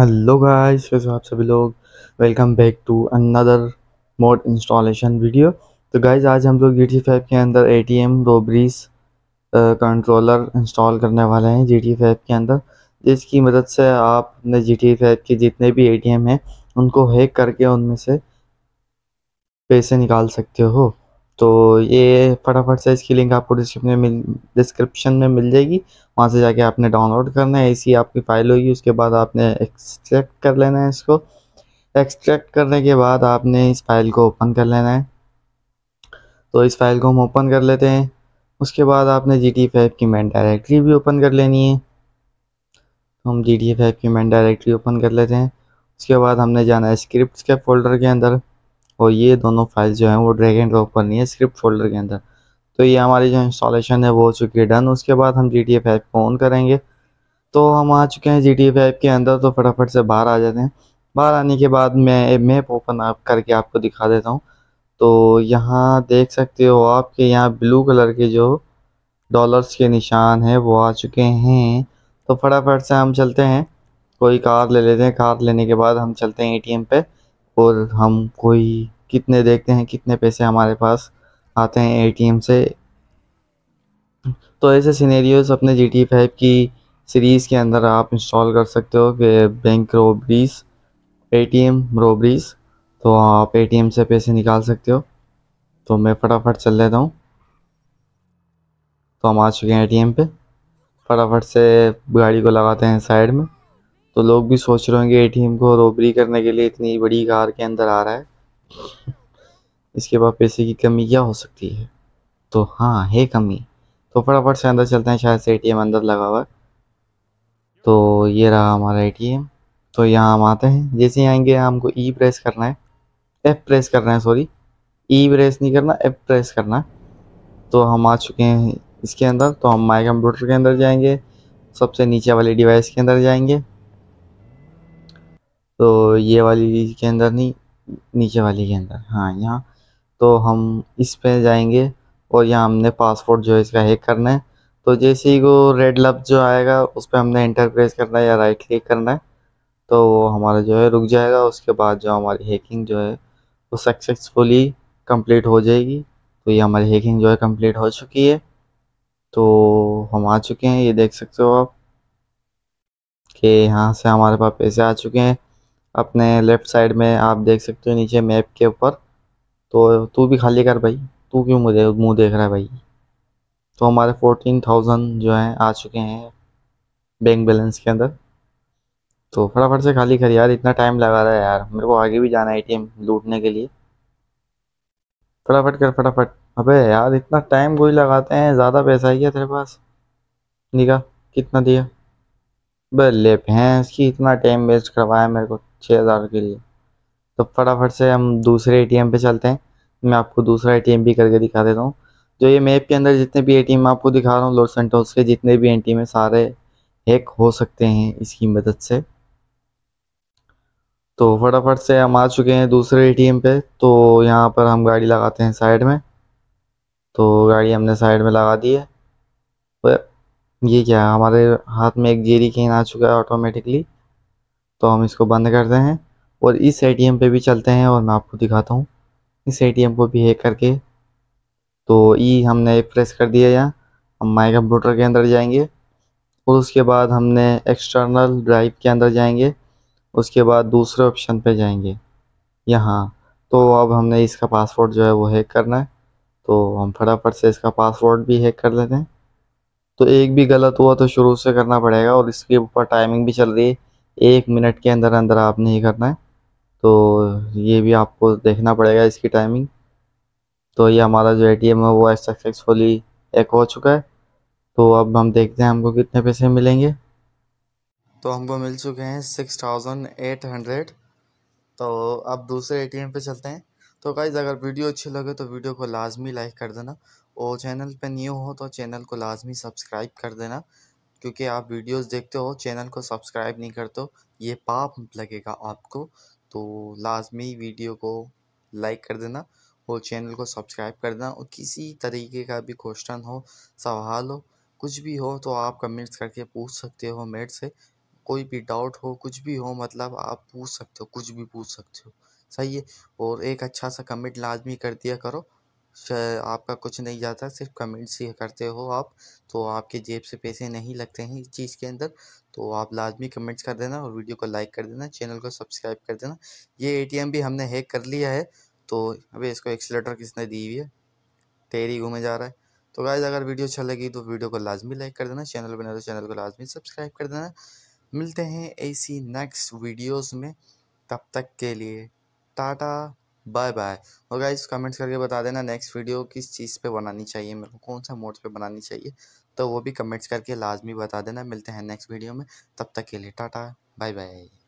hello guys कैसे हो आप सभी लोग welcome back to another mod installation video तो गाइस आज हम लोग जी टी फाइव के अंदर A T M robberies controller install करने वाले हैं जी टी फाइव के अंदर जिसकी मदद से आप अपने जी टी फाइव के जितने भी ए टी एम हैं उनको हैक करके उनमें से पैसे निकाल सकते हो तो ये फटाफट से इसकी लिंक आपको डिस्क्रिप्शन में मिल डिस्क्रिप्शन में मिल जाएगी वहाँ से जाके आपने डाउनलोड करना है ऐसी आपकी फ़ाइल होगी उसके बाद आपने एक्सट्रैक्ट कर लेना है इसको एक्सट्रैक्ट करने के बाद आपने इस फाइल को ओपन कर लेना है तो इस फाइल को हम ओपन कर लेते हैं उसके बाद आपने जी टी फाइव की मैन डायरेक्टरी भी ओपन कर लेनी है तो हम जी टी फाइव की मैन डायरेक्टरी ओपन कर लेते हैं उसके बाद हमने जाना है स्क्रिप्ट के फोल्डर के अंदर और ये दोनों फाइल जो है वो ड्रैग एंड ड्रॉप करनी है स्क्रिप्ट फोल्डर के अंदर तो ये हमारी जो इंस्टॉलेशन है वो हो चुकी है डन उसके बाद हम जी टी एफ ऐप को ऑन करेंगे तो हम आ चुके हैं जी टी एफ ऐप के अंदर तो फटाफट से बाहर आ जाते हैं बाहर आने के बाद मैं मैप ओपन आप करके आपको दिखा देता हूँ तो यहाँ देख सकते हो आपके यहाँ ब्लू कलर के जो डॉलर्स के निशान हैं वो आ चुके हैं तो फटाफट से हम चलते हैं कोई कार ले लेते हैं कार लेने के बाद हम चलते हैं एटीएम पे और हम कोई कितने देखते हैं कितने पैसे हमारे पास आते हैं एटीएम से तो ऐसे सिनेरियोज अपने जी टी फाइव की सीरीज़ के अंदर आप इंस्टॉल कर सकते हो कि बैंक रोबरीज एटीएम रोबरीज तो आप एटीएम से पैसे निकाल सकते हो तो मैं फटाफट चल लेता हूँ तो हम आ चुके हैं एम पे फटाफट से गाड़ी को लगाते हैं साइड में तो लोग भी सोच रहे होंगे एटीएम को रोबरी करने के लिए इतनी बड़ी कार के अंदर आ रहा है इसके बाद पैसे की कमी क्या हो सकती है तो हाँ है कमी तो फटाफट से अंदर चलते हैं शायद से एटीएम अंदर लगा हुआ तो ये रहा हमारा एटीएम तो यहाँ हम आते हैं जैसे आएंगे हमको ई e प्रेस करना है एफ प्रेस करना है सॉरी ई प्रेस नहीं करना एफ प्रेस करना तो हम आ चुके हैं इसके अंदर तो हम माई कंप्यूटर के अंदर जाएंगे सबसे नीचे वाले डिवाइस के अंदर जाएंगे तो ये वाली के अंदर नहीं नीचे वाली के अंदर हाँ यहाँ तो हम इस पे जाएंगे और यहाँ हमने पासपोर्ट जो है इसका हैक करना है तो जैसे ही वो रेड लब जो आएगा उस पर हमने इंटर प्रेस करना है या राइट क्लिक करना है तो वो हमारा जो है रुक जाएगा उसके बाद जो हमारी हैकिंग जो है वो सक्सेसफुली कंप्लीट हो जाएगी तो ये हमारी हैकिंग जो है कंप्लीट हो चुकी है तो हम आ चुके हैं ये देख सकते हो आप कि यहाँ से हमारे पास पैसे आ चुके हैं अपने लेफ्ट साइड में आप देख सकते हो नीचे मैप के ऊपर तो तू भी खाली कर भाई तू क्यों मुझे मुँह देख रहा है भाई तो हमारे फोर्टीन थाउजेंड जो हैं आ चुके हैं बैंक बैलेंस के अंदर तो फटाफट से खाली कर यार इतना टाइम लगा रहा है यार मेरे को आगे भी जाना है ए लूटने के लिए फटाफट कर फटाफट अबे यार इतना टाइम कोई लगाते हैं ज़्यादा पैसा ही है तेरे पास निका कितना दिया बल्ले भैंस की इतना टाइम वेस्ट करवाया मेरे को छः हज़ार के लिए तो फटाफट से हम दूसरे एटीएम पे चलते हैं मैं आपको दूसरा एटीएम भी करके दिखा देता हूँ जो ये मैप के अंदर जितने भी एटीएम आपको दिखा रहा हूँ लॉर्ड सेंटोस के जितने भी एटीएम है सारे हैक हो सकते हैं इसकी मदद से तो फटाफट से हम आ चुके हैं दूसरे ए पे तो यहाँ पर हम गाड़ी लगाते हैं साइड में तो गाड़ी हमने साइड में लगा दी है ये क्या हमारे हाथ में एक जेरी कैन आ चुका है ऑटोमेटिकली तो हम इसको बंद करते हैं और इस एटीएम पे भी चलते हैं और मैं आपको दिखाता हूँ इस एटीएम को भी हैक करके तो ई हमने प्रेस कर दिया यहाँ हम माई कंप्यूटर के अंदर जाएंगे और उसके बाद हमने एक्सटर्नल ड्राइव के अंदर जाएंगे उसके बाद दूसरे ऑप्शन पे जाएंगे यहाँ तो अब हमने इसका पासवर्ड जो है वो हैक करना है तो हम फटाफट से इसका पासवर्ड भी हैक कर लेते हैं तो एक भी गलत हुआ तो शुरू से करना पड़ेगा और इसके ऊपर टाइमिंग भी चल रही है एक मिनट के अंदर अंदर आपने नहीं करना है तो ये भी आपको देखना पड़ेगा इसकी टाइमिंग तो ये हमारा जो एटीएम है वो सक्सेसफुली एक हो चुका है तो अब हम देखते हैं हमको कितने पैसे मिलेंगे तो हमको मिल चुके हैं सिक्स थाउजेंड एट हंड्रेड तो अब दूसरे एटीएम पे चलते हैं तो गाइज़ अगर वीडियो अच्छी लगे तो वीडियो को लाजमी लाइक कर देना और चैनल पर न्यू हो तो चैनल को लाजमी सब्सक्राइब कर देना क्योंकि आप वीडियोस देखते हो चैनल को सब्सक्राइब नहीं करते हो ये पाप लगेगा आपको तो लाजमी वीडियो को लाइक कर देना और चैनल को सब्सक्राइब कर देना और किसी तरीके का भी क्वेश्चन हो सवाल हो कुछ भी हो तो आप कमेंट्स करके पूछ सकते हो मेरे से कोई भी डाउट हो कुछ भी हो मतलब आप पूछ सकते हो कुछ भी पूछ सकते हो सही है और एक अच्छा सा कमेंट लाजमी कर दिया करो आपका कुछ नहीं जाता सिर्फ कमेंट्स ही करते हो आप तो आपके जेब से पैसे नहीं लगते हैं इस चीज़ के अंदर तो आप लाजमी कमेंट्स कर देना और वीडियो को लाइक कर देना चैनल को सब्सक्राइब कर देना ये ए भी हमने हैक कर लिया है तो अभी इसको एक्सलेटर किसने दी हुई है तेरी घूमे जा रहा है तो गाइज अगर वीडियो अच्छा लगी तो वीडियो को लाजमी लाइक कर देना चैनल बना तो चैनल को लाजमी सब्सक्राइब कर देना मिलते हैं ऐसी नेक्स्ट वीडियोज़ में तब तक के लिए टाटा बाय बाय और गाइज कमेंट्स करके बता देना नेक्स्ट वीडियो किस चीज़ पे बनानी चाहिए मेरे को कौन सा मोड्स पे बनानी चाहिए तो वो भी कमेंट्स करके लाजमी बता देना मिलते हैं नेक्स्ट वीडियो में तब तक के लिए टाटा बाय बाय